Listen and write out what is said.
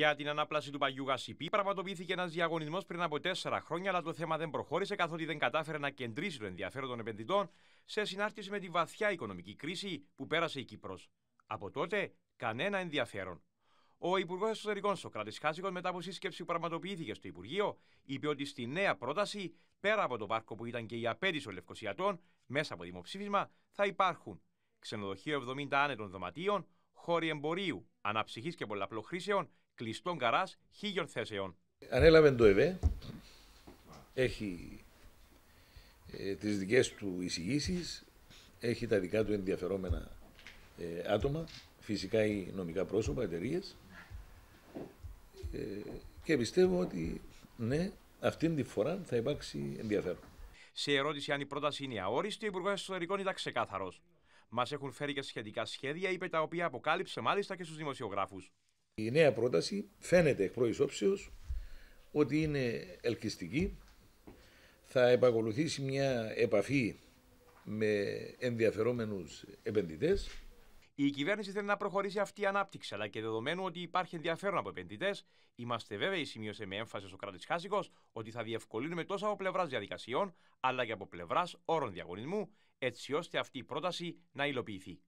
Για την ανάπλαση του παγιού Γασιπή πραγματοποιήθηκε ένας διαγωνισμός πριν από τέσσερα χρόνια, αλλά το θέμα δεν προχώρησε καθότι δεν κατάφερε να κεντρήσει το ενδιαφέρον των επενδυτών σε συνάρτηση με τη βαθιά οικονομική κρίση που πέρασε η Κύπρος. Από τότε, κανένα ενδιαφέρον. Ο Υπουργός Εσωτερικών Σοκράτης Χάσικος, μετά από σύσκεψη που πραγματοποιήθηκε στο Υπουργείο, είπε ότι στη νέα πρόταση, πέρα από το πάρκο που ήταν και η απέτηση των Λευκοσιατών, μέσα από δημοψήφισμα, θα υπάρχουν ξενοδοχείο 70 άνετων δωματίων, χώροι εμπορίου, αναψυχής και πολλαπλοχρήσεων, κλειστών καρά χίλιων θέσεων. Ανέλαβε το ΕΒΕ, έχει ε, τις δικές του εισηγήσεις, έχει τα δικά του ενδιαφερόμενα ε, άτομα, φυσικά ή νομικά πρόσωπα, εταιρείες. Ε, και πιστεύω ότι ναι, αυτήν τη φορά θα υπάρξει ενδιαφέρον. Σε ερώτηση αν η πρόταση είναι αόριστη, ο Υπουργός Εσωτερικών ήταν ξεκάθαρος. Μας έχουν φέρει και σχετικά σχέδια, είπε τα οποία αποκάλυψε μάλιστα και στους δημοσιογράφους. Η νέα πρόταση φαίνεται εκ πρώτης όψεως ότι είναι ελκυστική. Θα επακολουθήσει μια επαφή με ενδιαφερόμενους επενδυτές η κυβέρνηση θέλει να προχωρήσει αυτή η ανάπτυξη, αλλά και δεδομένου ότι υπάρχει ενδιαφέρον από επενδυτές, είμαστε βέβαιοι, σημείωσε με έμφαση ο κράτη Χάσικος, ότι θα διευκολύνουμε τόσο από πλευράς διαδικασιών, αλλά και από πλευράς όρων διαγωνισμού, έτσι ώστε αυτή η πρόταση να υλοποιηθεί.